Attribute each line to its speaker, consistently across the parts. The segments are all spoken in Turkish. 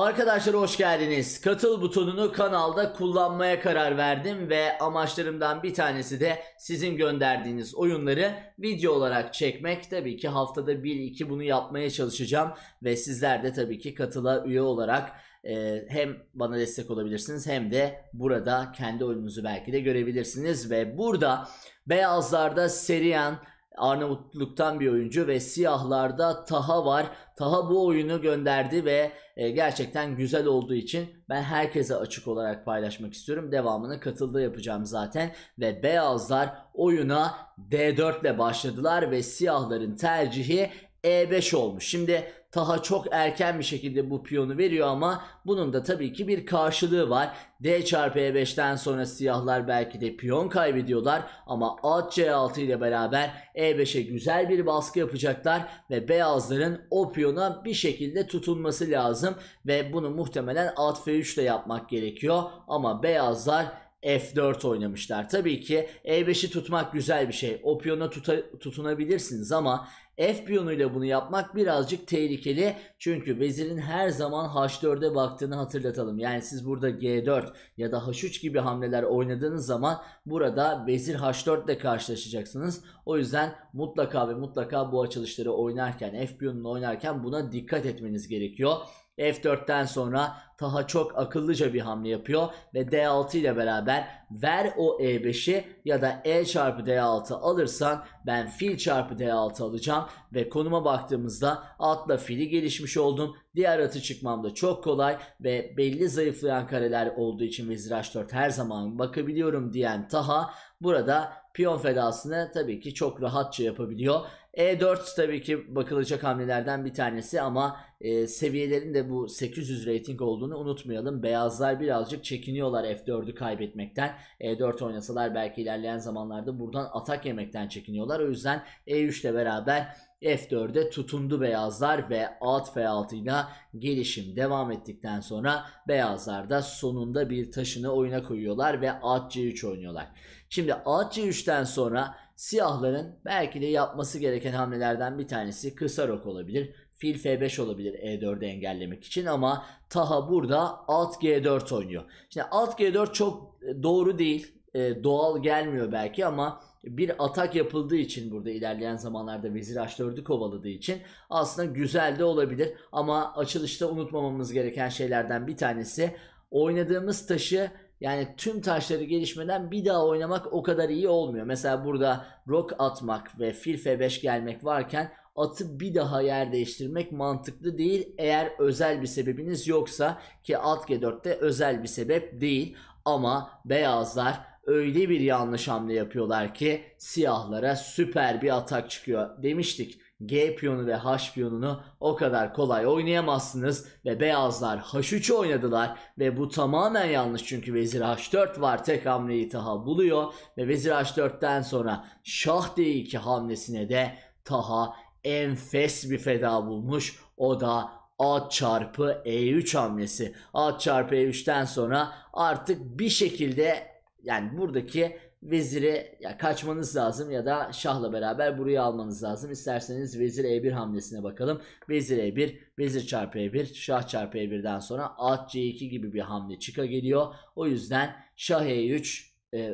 Speaker 1: Arkadaşlar hoş geldiniz. Katıl butonunu kanalda kullanmaya karar verdim ve amaçlarımdan bir tanesi de sizin gönderdiğiniz oyunları video olarak çekmek. Tabii ki haftada 1-2 bunu yapmaya çalışacağım ve sizler de tabii ki katıla üye olarak e, hem bana destek olabilirsiniz hem de burada kendi oyununuzu belki de görebilirsiniz ve burada beyazlarda seriyen Arnavutluk'tan bir oyuncu ve siyahlarda Taha var. Taha bu oyunu gönderdi ve e, gerçekten güzel olduğu için ben herkese açık olarak paylaşmak istiyorum. Devamını katılda yapacağım zaten ve beyazlar oyuna D4 ile başladılar ve siyahların tercihi e5 olmuş. Şimdi Taha çok erken bir şekilde bu piyonu veriyor ama bunun da tabii ki bir karşılığı var. D çarpı E5'ten sonra siyahlar belki de piyon kaybediyorlar ama at C6 ile beraber E5'e güzel bir baskı yapacaklar ve beyazların o piyona bir şekilde tutunması lazım ve bunu muhtemelen at F3 ile yapmak gerekiyor ama beyazlar F4 oynamışlar. Tabii ki E5'i tutmak güzel bir şey. O piyona tuta, tutunabilirsiniz ama F piyonuyla bunu yapmak birazcık tehlikeli. Çünkü vezirin her zaman H4'e baktığını hatırlatalım. Yani siz burada G4 ya da H3 gibi hamleler oynadığınız zaman burada vezir H4 ile karşılaşacaksınız. O yüzden mutlaka ve mutlaka bu açılışları oynarken F piyonunu oynarken buna dikkat etmeniz gerekiyor. F4'ten sonra Taha çok akıllıca bir hamle yapıyor ve D6 ile beraber ver o E5'i ya da E çarpı D6 alırsan ben fil çarpı D6 alacağım ve konuma baktığımızda atla fili gelişmiş oldum. Diğer atı çıkmam da çok kolay ve belli zayıflayan kareler olduğu için vezir H4 her zaman bakabiliyorum diyen Taha burada piyon fedasını tabii ki çok rahatça yapabiliyor. E4 tabii ki bakılacak hamlelerden bir tanesi ama e, seviyelerin de bu 800 rating olduğu olduğunu unutmayalım. Beyazlar birazcık çekiniyorlar F4'ü kaybetmekten. E4 oynasalar belki ilerleyen zamanlarda buradan atak yemekten çekiniyorlar. O yüzden E3 ile beraber F4'e tutundu beyazlar ve alt F6 ile gelişim devam ettikten sonra beyazlar da sonunda bir taşını oyuna koyuyorlar ve at C3 oynuyorlar. Şimdi at C3'ten sonra siyahların belki de yapması gereken hamlelerden bir tanesi kısa rok olabilir. Fil F5 olabilir E4'ü engellemek için ama Taha burada alt G4 oynuyor. Şimdi alt G4 çok e, doğru değil. E, doğal gelmiyor belki ama bir atak yapıldığı için burada ilerleyen zamanlarda Vezir H4'ü kovaladığı için aslında güzel de olabilir. Ama açılışta unutmamamız gereken şeylerden bir tanesi oynadığımız taşı yani tüm taşları gelişmeden bir daha oynamak o kadar iyi olmuyor. Mesela burada rock atmak ve fil f5 gelmek varken atı bir daha yer değiştirmek mantıklı değil eğer özel bir sebebiniz yoksa ki at g4'te özel bir sebep değil ama beyazlar öyle bir yanlış hamle yapıyorlar ki siyahlara süper bir atak çıkıyor demiştik. G piyonu ve H piyonunu o kadar kolay oynayamazsınız ve beyazlar H3 oynadılar ve bu tamamen yanlış çünkü vezir H4 var tek hamleyi Taha buluyor ve vezir H4'ten sonra Şah D2 hamlesine de Taha enfes bir feda bulmuş o da A çarpı E3 hamlesi. A çarpı E3'ten sonra artık bir şekilde yani buradaki veziri ya kaçmanız lazım ya da şahla beraber burayı almanız lazım. İsterseniz vezir e1 hamlesine bakalım. Vezir e1, vezir çarpı e1, şah çarpı e1'den sonra at c2 gibi bir hamle çıka geliyor. O yüzden şah e3 e,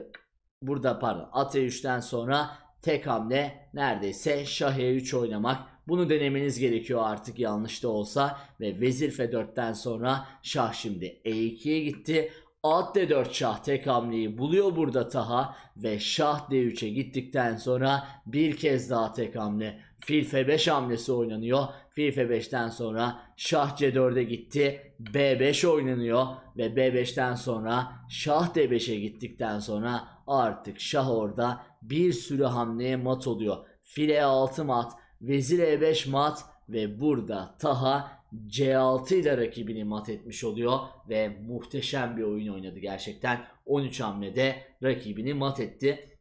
Speaker 1: burada pardon at e3'ten sonra tek hamle neredeyse şah e3 oynamak. Bunu denemeniz gerekiyor artık yanlış da olsa ve vezir f4'ten sonra şah şimdi e2'ye gitti. At D4 şah tek hamleyi buluyor burada Taha ve şah D3'e gittikten sonra bir kez daha tek hamle. Fil F5 hamlesi oynanıyor. Fil F5'ten sonra şah C4'e gitti. B5 oynanıyor ve B5'ten sonra şah D5'e gittikten sonra artık şah orada bir sürü hamleye mat oluyor. Fil E6 mat, vezir E5 mat ve burada Taha C6 ile rakibini mat etmiş oluyor ve muhteşem bir oyun oynadı gerçekten. 13 hamlede rakibini mat etti.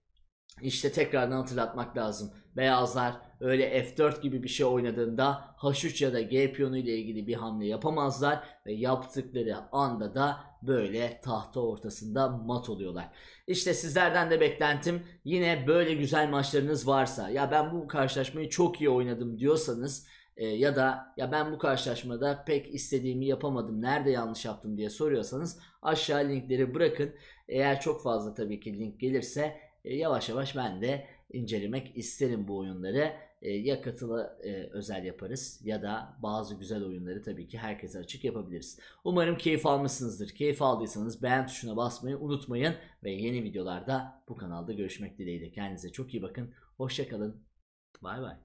Speaker 1: İşte tekrardan hatırlatmak lazım. Beyazlar öyle F4 gibi bir şey oynadığında H3 ya da G piyonu ile ilgili bir hamle yapamazlar ve yaptıkları anda da böyle tahta ortasında mat oluyorlar. İşte sizlerden de beklentim yine böyle güzel maçlarınız varsa ya ben bu karşılaşmayı çok iyi oynadım diyorsanız e, ya da ya ben bu karşılaşmada pek istediğimi yapamadım nerede yanlış yaptım diye soruyorsanız aşağı linkleri bırakın. Eğer çok fazla tabii ki link gelirse e, yavaş yavaş ben de incelemek isterim bu oyunları. E, ya katılı e, özel yaparız ya da bazı güzel oyunları tabii ki herkese açık yapabiliriz. Umarım keyif almışsınızdır. Keyif aldıysanız beğen tuşuna basmayı unutmayın ve yeni videolarda bu kanalda görüşmek dileğiyle. Kendinize çok iyi bakın. Hoşçakalın. Bay bay.